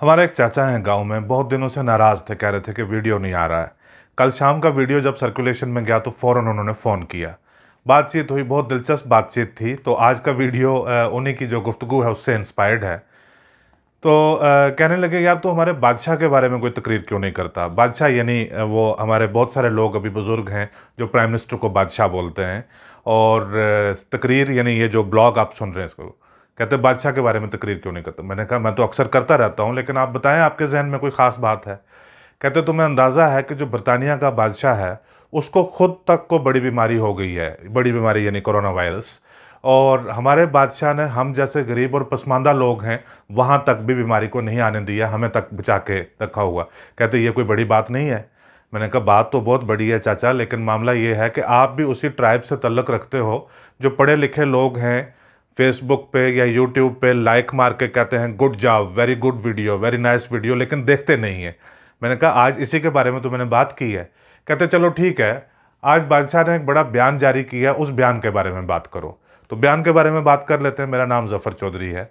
हमारे एक चाचा हैं गांव में बहुत दिनों से नाराज़ थे कह रहे थे कि वीडियो नहीं आ रहा है कल शाम का वीडियो जब सर्कुलेशन में गया तो फ़ौर उन्होंने फ़ोन किया बातचीत हुई बहुत दिलचस्प बातचीत थी तो आज का वीडियो उन्हीं की जो गुफ्तु है उससे इंस्पायर्ड है तो आ, कहने लगे यार तो हमारे बादशाह के बारे में कोई तकरीर क्यों नहीं करता बादशाह यानी वो हमारे बहुत सारे लोग अभी बुज़ुर्ग हैं जो प्राइम मिनिस्टर को बादशाह बोलते हैं और तकरीर यानी ये जो ब्लॉग आप सुन रहे हैं इसको कहते बादशाह के बारे में तकरीर क्यों नहीं करते मैंने कहा मैं तो अक्सर करता रहता हूँ लेकिन आप बताएं आपके जहन में कोई ख़ास बात है कहते तो मैं अंदाज़ा है कि जो बरतानिया का बादशाह है उसको खुद तक को बड़ी बीमारी हो गई है बड़ी बीमारी यानी कोरोना वायरस और हमारे बादशाह ने हम जैसे गरीब और पसमानदा लोग हैं वहाँ तक भी बीमारी को नहीं आने दिया हमें तक बचा के रखा हुआ कहते ये कोई बड़ी बात नहीं है मैंने कहा बात तो बहुत बड़ी है चाचा लेकिन मामला ये है कि आप भी उसी ट्राइब से तल्लक रखते हो जो पढ़े लिखे लोग हैं फेसबुक पे या यूट्यूब पे लाइक मार के कहते हैं good job very good video very nice video लेकिन देखते नहीं है मैंने कहा आज इसी के बारे में तो मैंने बात की है कहते चलो ठीक है आज बादशाह ने एक बड़ा बयान जारी किया उस बयान के बारे में बात करो तो बयान के बारे में बात कर लेते हैं मेरा नाम जफ़र चौधरी है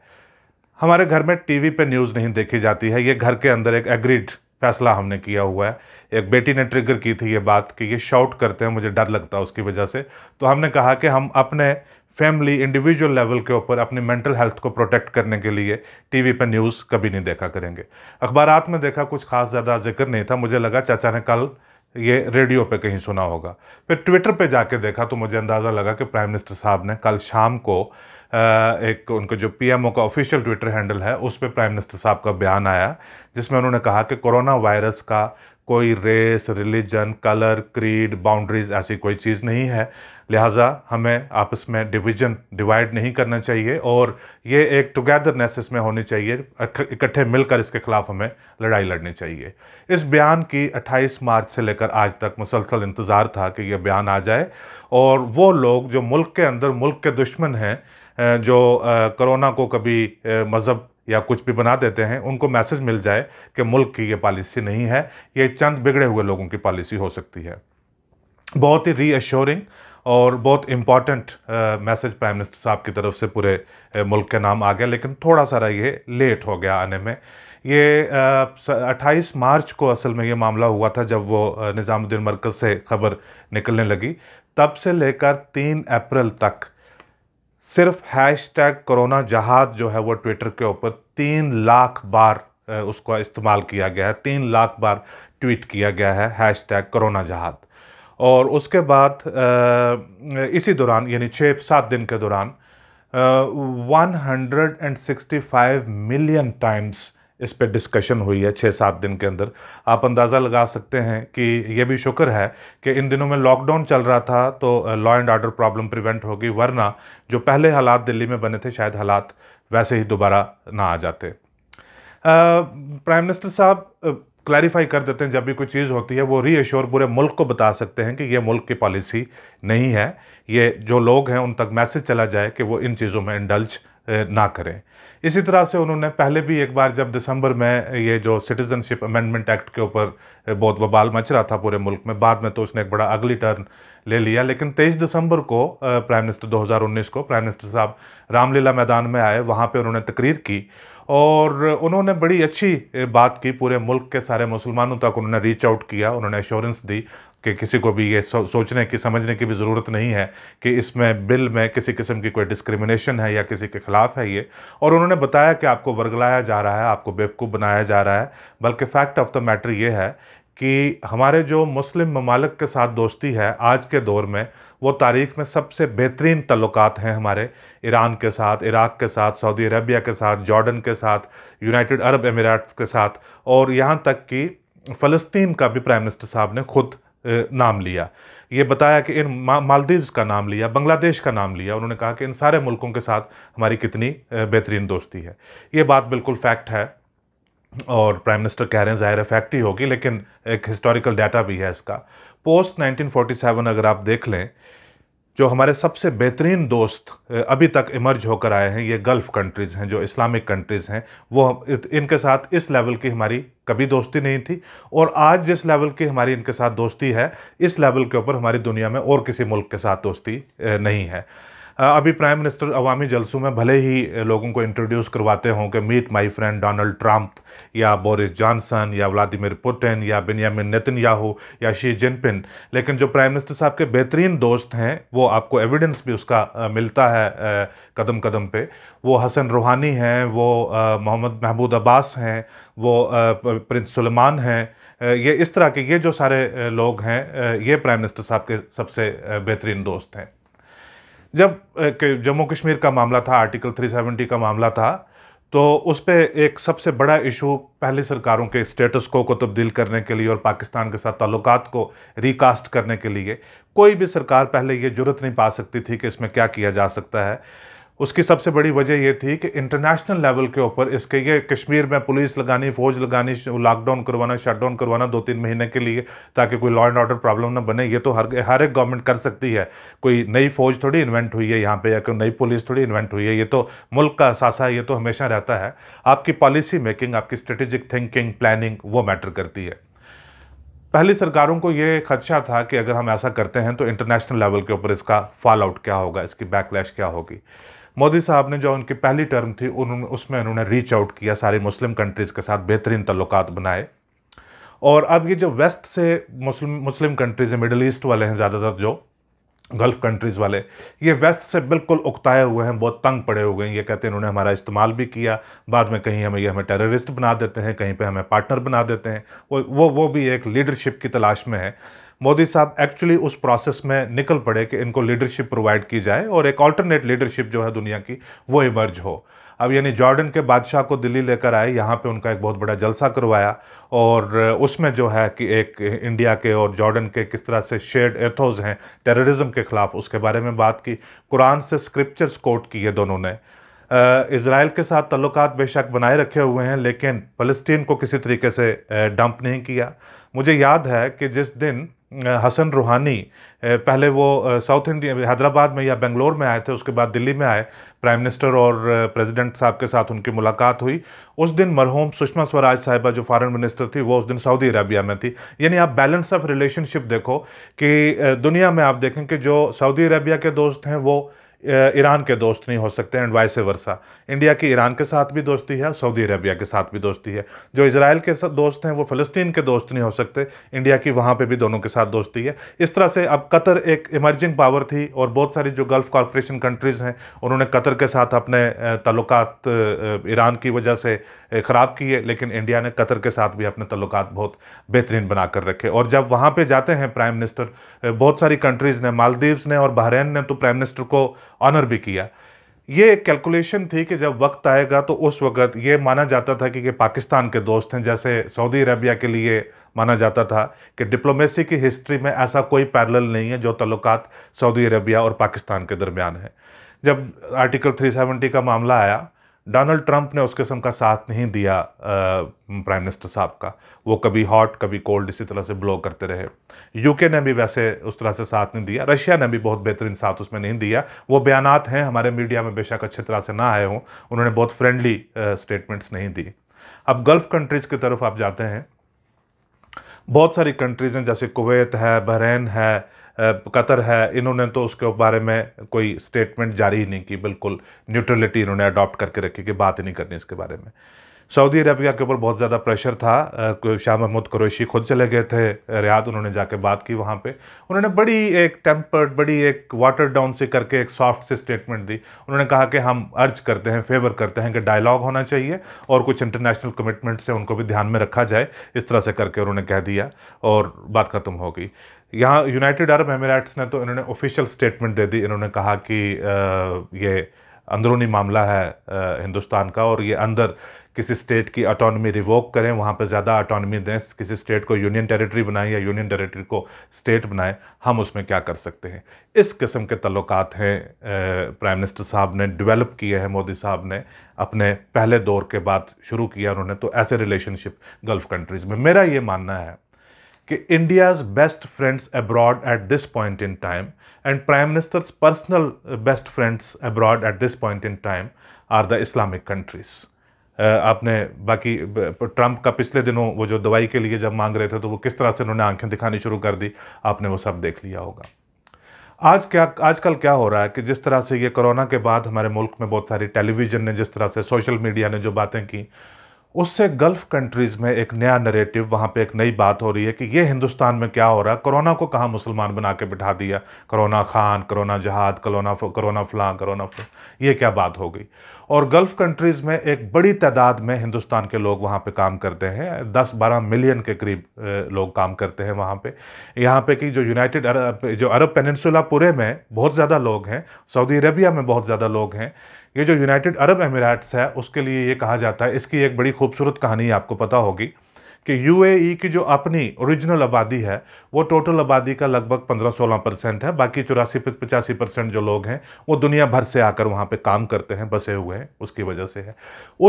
हमारे घर में टीवी पे न्यूज़ नहीं देखी जाती है ये घर के अंदर एक एग्रीड फैसला हमने किया हुआ है एक बेटी ने ट्रिगर की थी ये बात कि ये शॉट करते हैं मुझे डर लगता है उसकी वजह से तो हमने कहा कि हम अपने फैमिली इंडिविजुअल लेवल के ऊपर अपनी मेंटल हेल्थ को प्रोटेक्ट करने के लिए टीवी पर न्यूज़ कभी नहीं देखा करेंगे अखबार में देखा कुछ खास ज़्यादा जिक्र नहीं था मुझे लगा चाचा ने कल ये रेडियो पे कहीं सुना होगा फिर ट्विटर पे जाके देखा तो मुझे अंदाज़ा लगा कि प्राइम मिनिस्टर साहब ने कल शाम को एक उनके जो पीएमओ का ऑफिशियल ट्विटर हैंडल है उस पर प्राइम मिनिस्टर साहब का बयान आया जिसमें उन्होंने कहा कि कोरोना वायरस का कोई race religion colour creed boundaries ऐसी कोई चीज़ नहीं है लिहाजा हमें आपस में डिवीजन डिवाइड नहीं करना चाहिए और ये एक टुगेदरनेस इसमें होनी चाहिए इकट्ठे मिलकर इसके ख़िलाफ़ हमें लड़ाई लड़नी चाहिए इस बयान की 28 मार्च से लेकर आज तक मुसलसल इंतज़ार था कि यह बयान आ जाए और वो लोग जो मुल्क के अंदर मुल्क के दुश्मन हैं जो करोना को कभी मज़हब या कुछ भी बना देते हैं उनको मैसेज मिल जाए कि मुल्क की ये पॉलिसी नहीं है ये चंद बिगड़े हुए लोगों की पॉलिसी हो सकती है बहुत ही रीअश्योरिंग और बहुत इम्पॉर्टेंट मैसेज प्राइम मिनिस्टर साहब की तरफ से पूरे uh, मुल्क के नाम आ गया लेकिन थोड़ा सारा ये लेट हो गया आने में ये uh, अट्ठाईस मार्च को असल में ये मामला हुआ था जब वो uh, निज़ामुद्दीन मरकज़ से खबर निकलने लगी तब से लेकर तीन अप्रैल तक सिर्फ हैश टैग करोना जहाज जो है वो ट्विटर के ऊपर तीन लाख बार उसका इस्तेमाल किया गया है तीन लाख बार ट्वीट किया गया है हैश टैग करोना जहाज और उसके बाद इसी दौरान यानी छः सात दिन के दौरान 165 मिलियन टाइम्स इस पर डिस्कशन हुई है छः सात दिन के अंदर आप अंदाज़ा लगा सकते हैं कि यह भी शुक्र है कि इन दिनों में लॉकडाउन चल रहा था तो law and order problem prevent होगी वरना जो पहले हालात दिल्ली में बने थे शायद हालात वैसे ही दोबारा ना आ जाते प्राइम मिनिस्टर साहब क्लैरिफाई कर देते हैं जब भी कोई चीज़ होती है वो एश्योर पूरे मुल्क को बता सकते हैं कि ये मुल्क की पॉलिसी नहीं है ये जो लोग हैं उन तक मैसेज चला जाए कि वो इन चीज़ों में इंडल्ज ना करें इसी तरह से उन्होंने पहले भी एक बार जब दिसंबर में ये जो सिटीज़नशिप अमेंडमेंट एक्ट के ऊपर बहुत वबाल मच रहा था पूरे मुल्क में बाद में तो उसने एक बड़ा अगली टर्न ले लिया लेकिन 23 दिसंबर को प्राइम मिनिस्टर 2019 को प्राइम मिनिस्टर साहब रामलीला मैदान में आए वहाँ पे उन्होंने तकरीर की और उन्होंने बड़ी अच्छी बात की पूरे मुल्क के सारे मुसलमानों तक उन्होंने रीच आउट किया उन्होंने एश्योरेंस दी कि किसी को भी ये सोचने की समझने की भी ज़रूरत नहीं है कि इसमें बिल में किसी किस्म की कोई डिस्क्रिमिनेशन है या किसी के ख़िलाफ़ है ये और उन्होंने बताया कि आपको वर्गलाया जा रहा है आपको बेवकूफ़ बनाया जा रहा है बल्कि फ़ैक्ट ऑफ द मैटर ये है कि हमारे जो मुस्लिम ममालक के साथ दोस्ती है आज के दौर में वो तारीख़ में सबसे बेहतरीन तल्लुकात हैं हमारे ईरान के साथ इराक़ के साथ सऊदी अरबिया के साथ जॉर्डन के साथ यूनाइटेड अरब अमीरात्स के साथ और यहाँ तक कि फ़लस्तीन का भी प्राइम मिनिस्टर साहब ने खुद नाम लिया ये बताया कि इन मालदीव्स का नाम लिया बांग्लादेश का नाम लिया उन्होंने कहा कि इन सारे मुल्कों के साथ हमारी कितनी बेहतरीन दोस्ती है ये बात बिल्कुल फैक्ट है और प्राइम मिनिस्टर कह रहे हैं ज़ाहिर फैक्ट ही होगी लेकिन एक हिस्टोरिकल डाटा भी है इसका पोस्ट 1947 अगर आप देख लें जो हमारे सबसे बेहतरीन दोस्त अभी तक इमर्ज होकर आए हैं ये गल्फ़ कंट्रीज़ हैं जो इस्लामिक कंट्रीज़ हैं वो इनके साथ इस लेवल की हमारी कभी दोस्ती नहीं थी और आज जिस लेवल की हमारी इनके साथ दोस्ती है इस लेवल के ऊपर हमारी दुनिया में और किसी मुल्क के साथ दोस्ती नहीं है अभी प्राइम मिनिस्टर अवामी जलसों में भले ही लोगों को इंट्रोड्यूस करवाते हों कि meet my friend Donald Trump या बोरिस जॉनसन या व्लादिमिर पुटिन या बेनियामिन याहू या शी जिनपिन लेकिन जो प्राइम मिनिस्टर साहब के बेहतरीन दोस्त हैं वो आपको एविडेंस भी उसका मिलता है कदम कदम पे वो हसन रूहानी हैं वो मोहम्मद महमूद अब्बास हैं वो प्रिंस सलमान हैं ये इस तरह के ये जो सारे लोग हैं ये प्राइम मिनिस्टर साहब के सबसे बेहतरीन दोस्त हैं जब जम्मू कश्मीर का मामला था आर्टिकल 370 का मामला था तो उस पर एक सबसे बड़ा इशू पहले सरकारों के स्टेटस को को तब्दील करने के लिए और पाकिस्तान के साथ ताल्लुक को रिकास्ट करने के लिए कोई भी सरकार पहले ये जरूरत नहीं पा सकती थी कि इसमें क्या किया जा सकता है उसकी सबसे बड़ी वजह यह थी कि इंटरनेशनल लेवल के ऊपर इसके ये कश्मीर में पुलिस लगानी फ़ौज लगानी लॉकडाउन करवाना शटडाउन करवाना दो तीन महीने के लिए ताकि कोई लॉ एंड ऑर्डर प्रॉब्लम ना बने ये तो हर हर एक गवर्नमेंट कर सकती है कोई नई फ़ौज थोड़ी इन्वेंट हुई है यहाँ पे या कोई नई पुलिस थोड़ी इन्वेंट हुई है ये तो मुल्क का असासा है ये तो हमेशा रहता है आपकी पॉलिसी मेकिंग आपकी स्ट्रेटेजिक थिंकिंग प्लानिंग वो मैटर करती है पहली सरकारों को ये खदशा था कि अगर हम ऐसा करते हैं तो इंटरनेशनल लेवल के ऊपर इसका फॉल आउट क्या होगा इसकी बैकलैश क्या होगी मोदी साहब ने जो उनकी पहली टर्म थी उन्होंने उसमें उन्होंने रीच आउट किया सारी मुस्लिम कंट्रीज़ के साथ बेहतरीन तल्लक बनाए और अब ये जो वेस्ट से मुस्लिम मुस्लिम कंट्रीज़ हैं मिडल ईस्ट वाले हैं ज़्यादातर जो गल्फ़ कंट्रीज़ वाले ये वेस्ट से बिल्कुल उकताए हुए हैं बहुत तंग पड़े हुए हैं ये कहते हैं उन्होंने हमारा इस्तेमाल भी किया बाद में कहीं हमें ये हमें टेररिस्ट बना देते हैं कहीं पे हमें पार्टनर बना देते हैं वो वो वो भी एक लीडरशिप की तलाश में है मोदी साहब एक्चुअली उस प्रोसेस में निकल पड़े कि इनको लीडरशिप प्रोवाइड की जाए और एक ऑल्टरनेट लीडरशिप जो है दुनिया की वो इमर्ज हो अब यानी जॉर्डन के बादशाह को दिल्ली लेकर आए यहाँ पे उनका एक बहुत बड़ा जलसा करवाया और उसमें जो है कि एक इंडिया के और जॉर्डन के किस तरह से शेड एथोज हैं टेररिज्म के ख़िलाफ़ उसके बारे में बात की कुरान से स्क्रिप्चर्स कोट किए दोनों ने इसराइल के साथ तल्लुक बेशक बनाए रखे हुए हैं लेकिन फ़लस्तीन को किसी तरीके से डंप नहीं किया मुझे याद है कि जिस दिन हसन रूहानी पहले वो साउथ इंडिया हैदराबाद में या बेंगलोर में आए थे उसके बाद दिल्ली में आए प्राइम मिनिस्टर और प्रेसिडेंट साहब के साथ उनकी मुलाकात हुई उस दिन मरहूम सुषमा स्वराज साहिबा जो फॉरेन मिनिस्टर थी वो उस दिन सऊदी अरबिया में थी यानी आप बैलेंस ऑफ रिलेशनशिप देखो कि दुनिया में आप देखें कि जो सऊदी अरबिया के दोस्त हैं वो ईरान के दोस्त नहीं हो सकते एंड वाइस वर्षा इंडिया की ईरान के साथ भी दोस्ती है सऊदी अरबिया के साथ भी दोस्ती है जो इसराइल के साथ दोस्त हैं वो फ़लस्तीन के दोस्त नहीं हो सकते इंडिया की वहाँ पे भी दोनों के साथ दोस्ती है इस तरह से अब कतर एक इमर्जिंग पावर थी और बहुत सारी जो गल्फ़ कॉरपोरेशन कंट्रीज़ हैं उन्होंने कतर के साथ अपने तल्लक ईरान की वजह से ख़राब किए लेकिन इंडिया ने कतर के साथ भी अपने तल्लक बहुत बेहतरीन बना कर रखे और जब वहाँ पर जाते हैं प्राइम मिनिस्टर बहुत सारी कंट्रीज़ ने मालदीव्स ने और बहरीन ने तो प्राइम मिनिस्टर को ऑनर भी किया ये एक कैलकुलेशन थी कि जब वक्त आएगा तो उस वक़्त ये माना जाता था कि ये पाकिस्तान के दोस्त हैं जैसे सऊदी अरबिया के लिए माना जाता था कि डिप्लोमेसी की हिस्ट्री में ऐसा कोई पैरल नहीं है जो तल्लुक सऊदी अरबिया और पाकिस्तान के दरमियान है जब आर्टिकल 370 का मामला आया डोनाल्ड ट्रंप ने उस किस्म का साथ नहीं दिया प्राइम मिनिस्टर साहब का वो कभी हॉट कभी कोल्ड इसी तरह से ब्लो करते रहे यूके ने भी वैसे उस तरह से साथ नहीं दिया रशिया ने भी बहुत बेहतरीन साथ उसमें नहीं दिया वो बयान हैं हमारे मीडिया में बेशक अच्छी तरह से ना आए हों उन्होंने बहुत फ्रेंडली स्टेटमेंट्स नहीं दी अब गल्फ़ कंट्रीज़ की तरफ आप जाते हैं बहुत सारी कंट्रीज़ हैं जैसे कुवैत है बहरीन है कतर है इन्होंने तो उसके बारे में कोई स्टेटमेंट जारी ही नहीं की बिल्कुल न्यूट्रलिटी इन्होंने अडॉप्ट करके रखी कि बात ही नहीं करनी इसके बारे में सऊदी अरबिया के ऊपर बहुत ज़्यादा प्रेशर था शाह महमूद कुरैशी खुद चले गए थे रियाद उन्होंने जाके बात की वहाँ पे उन्होंने बड़ी एक टेम्पर्ड बड़ी एक वाटर डाउन से करके एक सॉफ्ट से स्टेटमेंट दी उन्होंने कहा कि हम अर्ज करते हैं फेवर करते हैं कि डायलॉग होना चाहिए और कुछ इंटरनेशनल कमिटमेंट्स हैं उनको भी ध्यान में रखा जाए इस तरह से करके उन्होंने कह दिया और बात ख़त्म हो गई यहाँ यूनाइटेड अरब एमिरेट्स ने तो इन्होंने ऑफिशियल स्टेटमेंट दे दी इन्होंने कहा कि ये अंदरूनी मामला है हिंदुस्तान का और ये अंदर किसी स्टेट की अटोनमी रिवोक करें वहाँ पर ज़्यादा अटोनमी दें किसी स्टेट को यूनियन टेरिटरी बनाएं या यूनियन टेरिटरी को स्टेट बनाएं हम उसमें क्या कर सकते हैं इस किस्म के तल्लक हैं प्राइम मिनिस्टर साहब ने डेवलप किए हैं मोदी साहब ने अपने पहले दौर के बाद शुरू किया उन्होंने तो ऐसे रिलेशनशिप गल्फ़ कंट्रीज़ में मेरा ये मानना है कि India's best friends abroad at this point in time and prime minister's personal best friends abroad at this point in time are the Islamic countries आपने बाकी ट्रंप का पिछले दिनों वो जो दवाई के लिए जब मांग रहे थे तो वो किस तरह से उन्होंने आंखें दिखानी शुरू कर दी आपने वो सब देख लिया होगा आज क्या आजकल क्या हो रहा है कि जिस तरह से ये कोरोना के बाद हमारे मुल्क में बहुत सारी टेलीविज़न ने जिस तरह से सोशल मीडिया ने जो बातें की उससे गल्फ़ कंट्रीज़ में एक नया नरेटिव वहाँ पे एक नई बात हो रही है कि ये हिंदुस्तान में क्या हो रहा है कोरोना को कहाँ मुसलमान बना के बिठा दिया कोरोना खान कोरोना जहाद कोरोना कोरोना फलां कोरोना फलां ये क्या बात हो गई और गल्फ़ कंट्रीज़ में एक बड़ी तादाद में हिंदुस्तान के लोग वहाँ पे काम करते हैं दस बारह मिलियन के करीब लोग काम करते हैं वहाँ पे यहाँ पे कि जो यूनाइटेड अरब जो अरब पेनसुला पूरे में बहुत ज़्यादा लोग हैं सऊदी अरबिया में बहुत ज़्यादा लोग हैं ये जो यूनाइटेड अरब अमीराट्स है उसके लिए ये कहा जाता है इसकी एक बड़ी खूबसूरत कहानी आपको पता होगी कि यूएई e की जो अपनी ओरिजिनल आबादी है वो टोटल आबादी का लगभग 15-16 परसेंट है बाकी चौरासी पचासी परसेंट जो लोग हैं वो दुनिया भर से आकर वहाँ पे काम करते हैं बसे हुए हैं उसकी वजह से है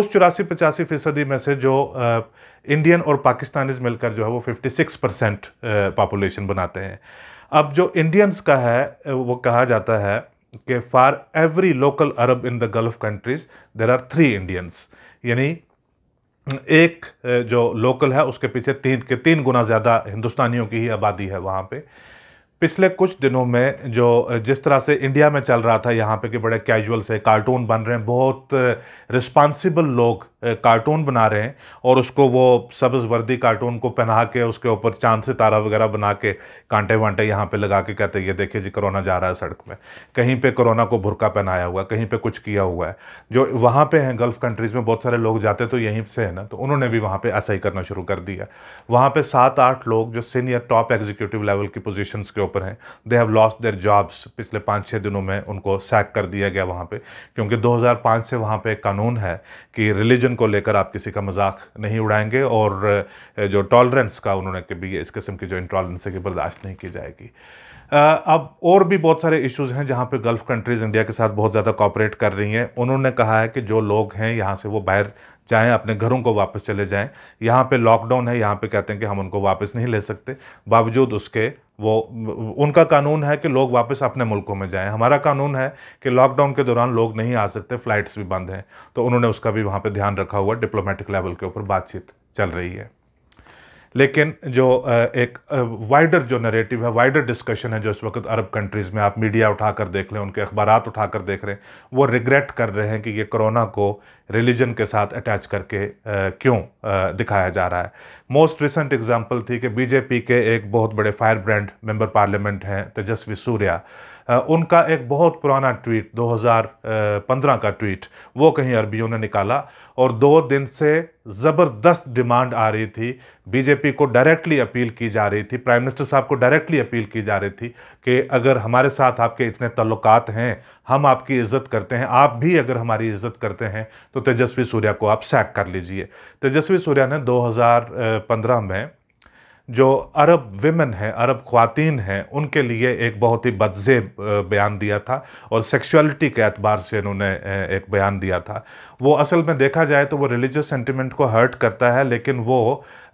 उस चौरासी पचासी फीसदी में से जो आ, इंडियन और पाकिस्तानीज मिलकर जो है वो 56 परसेंट पॉपुलेशन बनाते हैं अब जो इंडियंस का है वो कहा जाता है के for every local Arab in the Gulf countries there are three Indians यानी एक जो लोकल है उसके पीछे तीन के तीन गुना ज़्यादा हिंदुस्तानियों की ही आबादी है वहाँ पे पिछले कुछ दिनों में जो जिस तरह से इंडिया में चल रहा था यहाँ पे कि बड़े कैजुअल से कार्टून बन रहे हैं बहुत रिस्पांसिबल लोग कार्टून बना रहे हैं और उसको वो सब्ज वर्दी कार्टून को पहना के उसके ऊपर चांद से तारा वगैरह बना के कांटे वांटे यहाँ पे लगा के कहते हैं ये देखिए जी कोरोना जा रहा है सड़क में कहीं पे कोरोना को भुरका पहनाया हुआ कहीं पे कुछ किया हुआ है जो वहाँ पे हैं गल्फ़ कंट्रीज़ में बहुत सारे लोग जाते तो यहीं से है ना तो उन्होंने भी वहाँ पर ऐसा ही करना शुरू कर दिया वहाँ पर सात आठ लोग जो सीनियर टॉप एग्जीक्यूटिव लेवल की पोजिशन के ऊपर हैं they have lost their jobs पिछले पाँच छः दिनों में उनको सैक कर दिया गया वहाँ पर क्योंकि दो से वहाँ पर एक कानून है कि रिलीजन रिलीजन को लेकर आप किसी का मजाक नहीं उड़ाएंगे और जो टॉलरेंस का उन्होंने कभी इस किस्म की जो इंटॉलरेंस है कि बर्दाश्त नहीं की जाएगी अब और भी बहुत सारे इश्यूज़ हैं जहाँ पे गल्फ़ कंट्रीज़ इंडिया के साथ बहुत ज़्यादा कॉपरेट कर रही हैं उन्होंने कहा है कि जो लोग हैं यहाँ से वो बाहर जाएं अपने घरों को वापस चले जाएं यहाँ पे लॉकडाउन है यहाँ पे कहते हैं कि हम उनको वापस नहीं ले सकते बावजूद उसके वो उनका कानून है कि लोग वापस अपने मुल्कों में जाएं हमारा कानून है कि लॉकडाउन के दौरान लोग नहीं आ सकते फ़्लाइट्स भी बंद हैं तो उन्होंने उसका भी वहाँ पर ध्यान रखा हुआ डिप्लोमेटिक लेवल के ऊपर बातचीत चल रही है लेकिन जो एक वाइडर जो नरेटिव है वाइडर डिस्कशन है जो इस वक्त अरब कंट्रीज़ में आप मीडिया उठाकर देख लें उनके अखबार उठाकर देख रहे हैं वो रिग्रेट कर रहे हैं कि ये कोरोना को रिलीजन के साथ अटैच करके क्यों दिखाया जा रहा है मोस्ट रिसेंट एग्जांपल थी कि बीजेपी के एक बहुत बड़े फायर ब्रांड मेंबर पार्लियामेंट हैं तेजस्वी सूर्या उनका एक बहुत पुराना ट्वीट 2015 का ट्वीट वो कहीं अरबियों ने निकाला और दो दिन से ज़बरदस्त डिमांड आ रही थी बीजेपी को डायरेक्टली अपील की जा रही थी प्राइम मिनिस्टर साहब को डायरेक्टली अपील की जा रही थी कि अगर हमारे साथ आपके इतने तल्लुकात हैं हम आपकी इज्जत करते हैं आप भी अगर हमारी इज्जत करते हैं तो तेजस्वी सूर्या को आप सैक कर लीजिए तेजस्वी सूर्या ने 2015 में जो अरब विमेन हैं अरब ख़वातीन हैं उनके लिए एक बहुत ही बदजेब बयान दिया था और सेक्सुअलिटी के अतबार से इन्होंने एक बयान दिया था वो असल में देखा जाए तो वो रिलीजियस सेंटिमेंट को हर्ट करता है लेकिन वो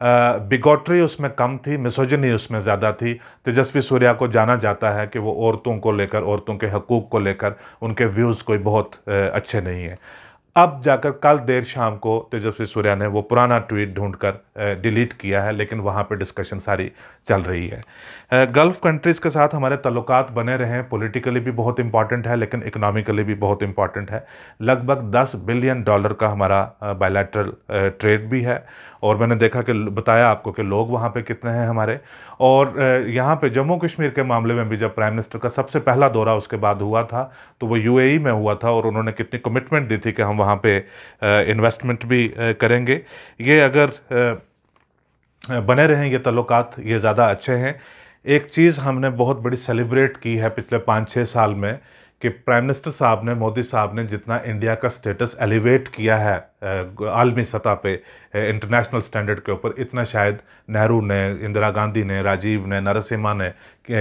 बिगोट्री उसमें कम थी मिसोजनी उसमें ज़्यादा थी तेजस्वी सूर्या को जाना जाता है कि वो औरतों को लेकर औरतों के हकूक़ को लेकर उनके व्यूज़ कोई बहुत अच्छे नहीं हैं अब जाकर कल देर शाम को तेजस्वी सूर्या ने वो पुराना ट्वीट ढूंढकर डिलीट किया है लेकिन वहाँ पे डिस्कशन सारी चल रही है गल्फ़ कंट्रीज़ के साथ हमारे तल्लुक बने रहें पॉलिटिकली भी बहुत इंपॉर्टेंट है लेकिन इकनॉमिकली भी बहुत इंपॉर्टेंट है लगभग 10 बिलियन डॉलर का हमारा बायलैटरल ट्रेड भी है और मैंने देखा कि बताया आपको कि लोग वहाँ पे कितने हैं हमारे और यहाँ पे जम्मू कश्मीर के मामले में भी जब प्राइम मिनिस्टर का सबसे पहला दौरा उसके बाद हुआ था तो वो यूएई e में हुआ था और उन्होंने कितनी कमिटमेंट दी थी कि हम वहाँ पे इन्वेस्टमेंट भी करेंगे ये अगर बने रहें ये तल्लुकात ये ज़्यादा अच्छे हैं एक चीज़ हमने बहुत बड़ी सेलिब्रेट की है पिछले पाँच छः साल में कि प्राइम मिनिस्टर साहब ने मोदी साहब ने जितना इंडिया का स्टेटस एलिवेट किया है आलमी सतह पे इंटरनेशनल स्टैंडर्ड के ऊपर इतना शायद नेहरू ने इंदिरा गांधी ने राजीव ने नरसिम्हा ने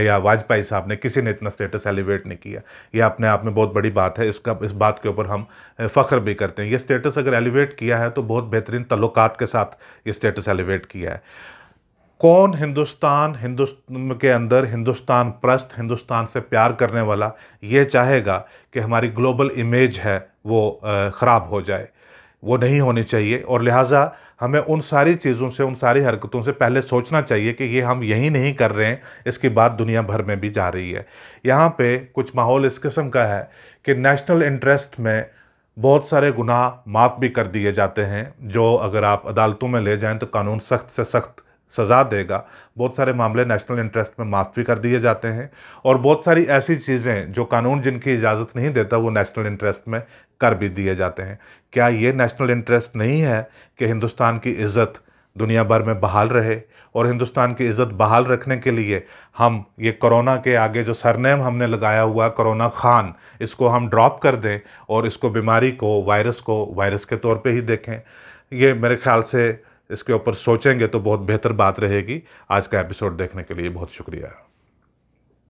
या वाजपेयी साहब ने किसी ने इतना स्टेटस एलिवेट नहीं किया ये अपने आप में बहुत बड़ी बात है इसका इस बात के ऊपर हम फ़ख्र भी करते हैं ये स्टेटस अगर एलिवेट किया है तो बहुत बेहतरीन तल्लुकात के साथ ये स्टेटस एलिवेट किया है कौन हिंदुस्तान हिंदुस्तान के अंदर हिंदुस्तान प्रस्त हिंदुस्तान से प्यार करने वाला ये चाहेगा कि हमारी ग्लोबल इमेज है वो ख़राब हो जाए वो नहीं होनी चाहिए और लिहाजा हमें उन सारी चीज़ों से उन सारी हरकतों से पहले सोचना चाहिए कि ये हम यही नहीं कर रहे हैं इसकी बात दुनिया भर में भी जा रही है यहाँ पे कुछ माहौल इस किस्म का है कि नेशनल इंटरेस्ट में बहुत सारे गुनाह माफ़ भी कर दिए जाते हैं जो अगर आप अदालतों में ले जाएं तो कानून सख्त से सख्त सज़ा देगा बहुत सारे मामले नेशनल इंटरेस्ट में माफ़ भी कर दिए जाते हैं और बहुत सारी ऐसी चीज़ें जो कानून जिनकी इजाज़त नहीं देता वो नेशनल इंटरेस्ट में कर भी दिए जाते हैं क्या ये नेशनल इंटरेस्ट नहीं है कि हिंदुस्तान की इज़्ज़त दुनिया भर में बहाल रहे और हिंदुस्तान की इज़्ज़त बहाल रखने के लिए हम ये कोरोना के आगे जो सरनेम हमने लगाया हुआ कोरोना खान इसको हम ड्रॉप कर दें और इसको बीमारी को वायरस को वायरस के तौर पे ही देखें ये मेरे ख्याल से इसके ऊपर सोचेंगे तो बहुत बेहतर बात रहेगी आज का एपिसोड देखने के लिए बहुत शुक्रिया